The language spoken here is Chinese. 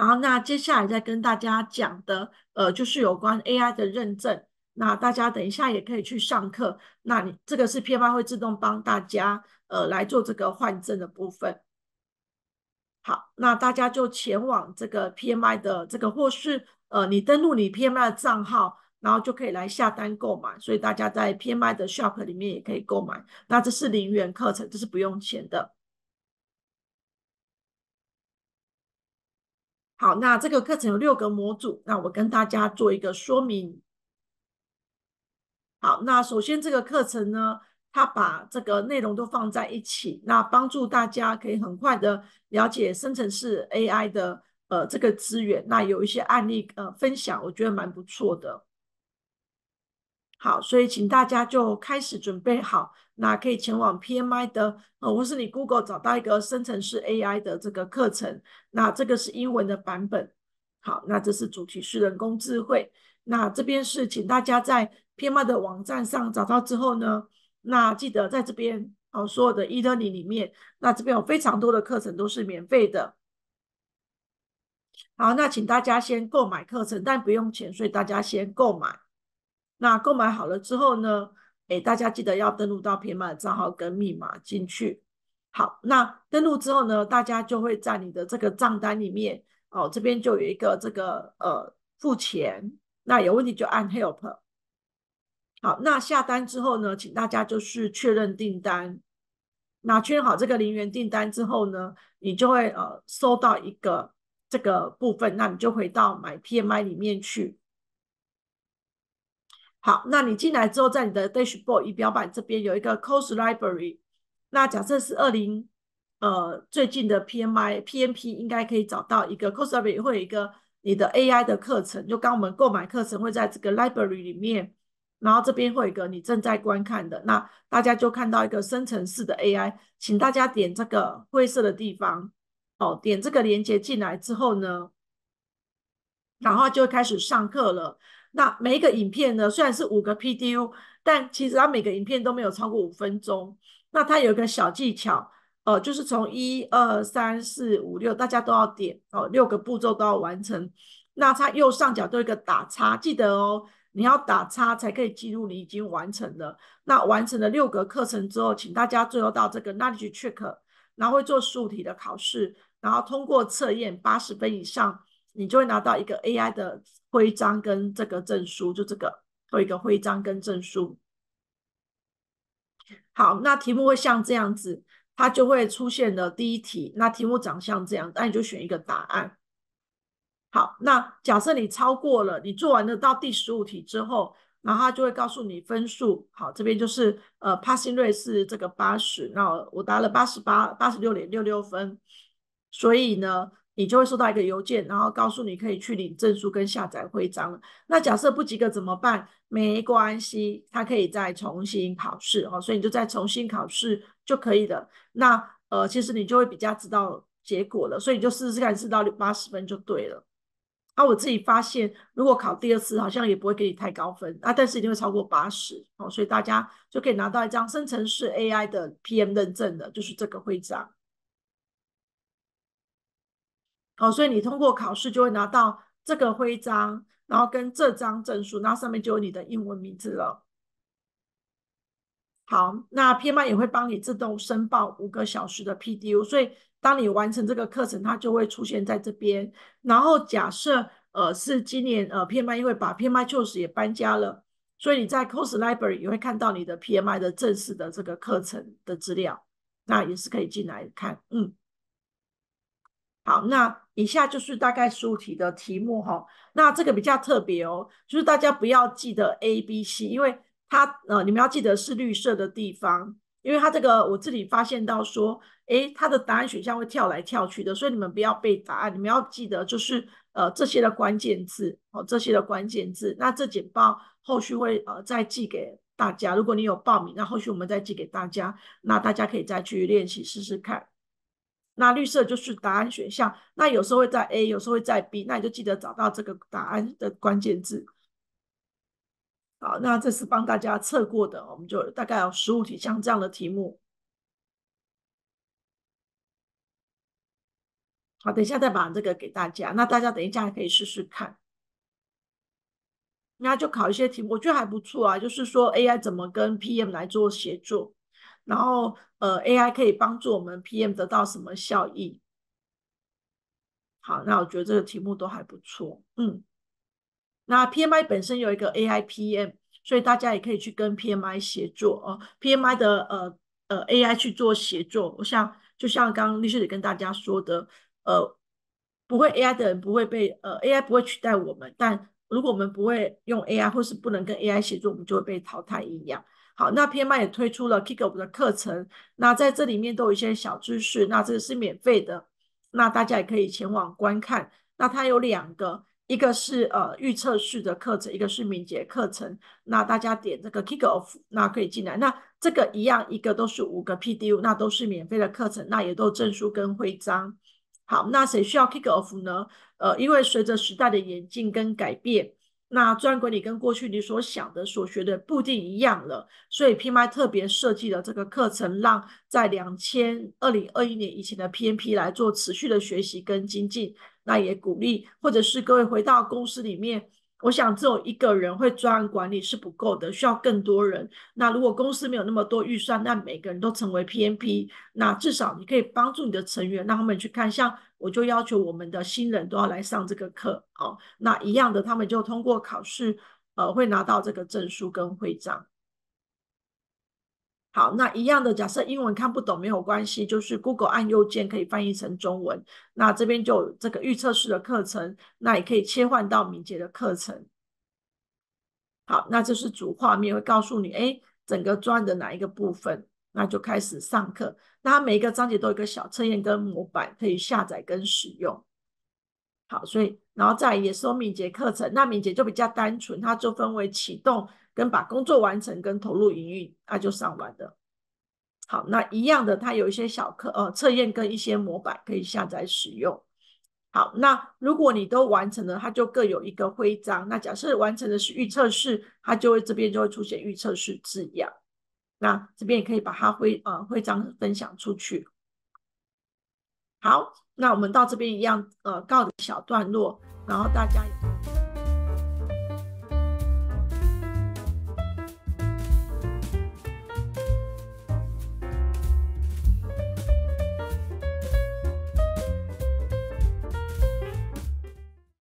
好，那接下来再跟大家讲的，呃，就是有关 AI 的认证。那大家等一下也可以去上课。那你这个是 PMI 会自动帮大家，呃，来做这个换证的部分。好，那大家就前往这个 PMI 的这个，或是呃，你登录你 PMI 的账号，然后就可以来下单购买。所以大家在 PMI 的 Shop 里面也可以购买。那这是零元课程，这是不用钱的。好，那这个课程有六个模组，那我跟大家做一个说明。好，那首先这个课程呢，它把这个内容都放在一起，那帮助大家可以很快的了解生成式 AI 的呃这个资源。那有一些案例呃分享，我觉得蛮不错的。好，所以请大家就开始准备好，那可以前往 P.M.I 的，呃，或是你 Google 找到一个生成式 A.I. 的这个课程，那这个是英文的版本。好，那这是主题是人工智慧。那这边是请大家在 P.M.I 的网站上找到之后呢，那记得在这边哦，所有的 E-learning 里面，那这边有非常多的课程都是免费的。好，那请大家先购买课程，但不用钱，所以大家先购买。那购买好了之后呢？哎，大家记得要登录到 PMI 的账号跟密码进去。好，那登录之后呢，大家就会在你的这个账单里面哦，这边就有一个这个呃付钱。那有问题就按 Help。好，那下单之后呢，请大家就是确认订单。那确认好这个零元订单之后呢，你就会呃收到一个这个部分，那你就回到买 PMI 里面去。好，那你进来之后，在你的 dashboard 仪表板这边有一个 course library。那假设是二零，呃，最近的 PMI p m p 应该可以找到一个 course library，会有一个你的 AI 的课程。就刚我们购买课程会在这个 library 里面，然后这边会有一个你正在观看的。那大家就看到一个生成式的 AI，请大家点这个灰色的地方，哦，点这个链接进来之后呢，然后就开始上课了。那每一个影片呢，虽然是五个 PDU，但其实它每个影片都没有超过五分钟。那它有一个小技巧，呃，就是从一二三四五六，大家都要点哦，六个步骤都要完成。那它右上角有一个打叉，记得哦，你要打叉才可以记录你已经完成了。那完成了六个课程之后，请大家最后到这个 d 里去 check，然后会做数题的考试，然后通过测验八十分以上，你就会拿到一个 AI 的。徽章跟这个证书，就这个做一个徽章跟证书。好，那题目会像这样子，它就会出现了第一题。那题目长像这样，那你就选一个答案。好，那假设你超过了，你做完了到第十五题之后，然后它就会告诉你分数。好，这边就是呃，passing rate 是这个八十，那我我答了八十八，八十六点六六分，所以呢。你就会收到一个邮件，然后告诉你可以去领证书跟下载徽章了。那假设不及格怎么办？没关系，他可以再重新考试哦，所以你就再重新考试就可以了。那呃，其实你就会比较知道结果了，所以你就试试看，试到八十分就对了。那我自己发现，如果考第二次，好像也不会给你太高分啊，但是一定会超过八十哦，所以大家就可以拿到一张生成式 AI 的 PM 认证的，就是这个徽章。好，所以你通过考试就会拿到这个徽章，然后跟这张证书，那上面就有你的英文名字了。好，那 PMI 也会帮你自动申报五个小时的 PDU，所以当你完成这个课程，它就会出现在这边。然后假设呃是今年呃 PMI 因为把 PMI course 也搬家了，所以你在 Course Library 也会看到你的 PMI 的正式的这个课程的资料，那也是可以进来看，嗯。好，那以下就是大概十五题的题目哈。那这个比较特别哦，就是大家不要记得 A、B、C，因为它呃，你们要记得是绿色的地方，因为它这个我自己发现到说，诶，它的答案选项会跳来跳去的，所以你们不要背答案，你们要记得就是呃这些的关键字哦，这些的关键字。那这简报后续会呃再寄给大家，如果你有报名，那后续我们再寄给大家，那大家可以再去练习试试看。那绿色就是答案选项，那有时候会在 A，有时候会在 B，那你就记得找到这个答案的关键字。好，那这是帮大家测过的，我们就大概有十五题像这样的题目。好，等一下再把这个给大家，那大家等一下可以试试看。那就考一些题目，我觉得还不错啊，就是说 AI 怎么跟 PM 来做协作。然后，呃，AI 可以帮助我们 PM 得到什么效益？好，那我觉得这个题目都还不错。嗯，那 PMI 本身有一个 AI PM，所以大家也可以去跟 PMI 协作哦。PMI 的呃呃 AI 去做协作，我像就像刚刚律师姐跟大家说的，呃，不会 AI 的人不会被呃 AI 不会取代我们，但如果我们不会用 AI 或是不能跟 AI 协作，我们就会被淘汰一样。好，那偏麦也推出了 Kick Off 的课程，那在这里面都有一些小知识，那这个是免费的，那大家也可以前往观看。那它有两个，一个是呃预测式的课程，一个是敏捷课程。那大家点这个 Kick Off，那可以进来。那这个一样，一个都是五个 P D U，那都是免费的课程，那也都证书跟徽章。好，那谁需要 Kick Off 呢？呃，因为随着时代的演进跟改变。那专管理跟过去你所想的、所学的不一定一样了，所以 p m i 特别设计了这个课程，让在两千二零二一年以前的 PMP 来做持续的学习跟精进。那也鼓励，或者是各位回到公司里面。我想，只有一个人会专案管理是不够的，需要更多人。那如果公司没有那么多预算，那每个人都成为 PMP，那至少你可以帮助你的成员，让他们去看。像我就要求我们的新人都要来上这个课哦。那一样的，他们就通过考试，呃，会拿到这个证书跟徽章。好，那一样的假设英文看不懂没有关系，就是 Google 按右键可以翻译成中文。那这边就这个预测式的课程，那也可以切换到敏捷的课程。好，那这是主画面会告诉你，哎，整个转的哪一个部分，那就开始上课。那每个章节都有个小测验跟模板可以下载跟使用。好，所以然后再也是敏捷课程，那敏捷就比较单纯，它就分为启动。跟把工作完成跟投入营运，那就上完的。好，那一样的，它有一些小课呃测验跟一些模板可以下载使用。好，那如果你都完成了，它就各有一个徽章。那假设完成的是预测式，它就会这边就会出现预测式字样。那这边也可以把它徽呃徽章分享出去。好，那我们到这边一样呃告一小段落，然后大家。